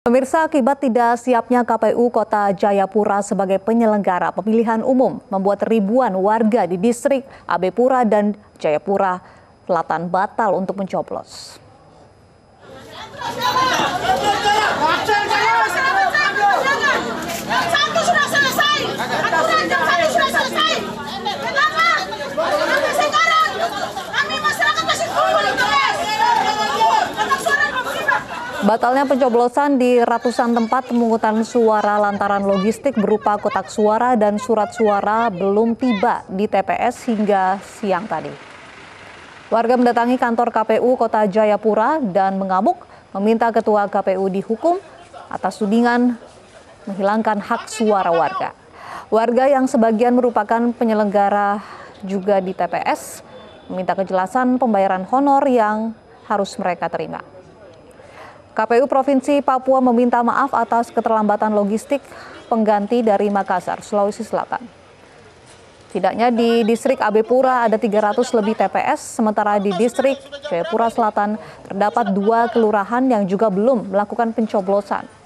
Pemirsa, akibat tidak siapnya KPU Kota Jayapura sebagai penyelenggara pemilihan umum membuat ribuan warga di distrik AB Pura dan Jayapura Selatan batal untuk mencoblos. Batalnya pencoblosan di ratusan tempat pemungutan suara lantaran logistik berupa kotak suara dan surat suara belum tiba di TPS hingga siang tadi. Warga mendatangi kantor KPU Kota Jayapura dan mengamuk meminta ketua KPU dihukum atas tudingan menghilangkan hak suara warga. Warga yang sebagian merupakan penyelenggara juga di TPS meminta kejelasan pembayaran honor yang harus mereka terima. KPU Provinsi Papua meminta maaf atas keterlambatan logistik pengganti dari Makassar, Sulawesi Selatan. Tidaknya di distrik AB Pura ada 300 lebih TPS, sementara di distrik Jayapura Selatan terdapat dua kelurahan yang juga belum melakukan pencoblosan.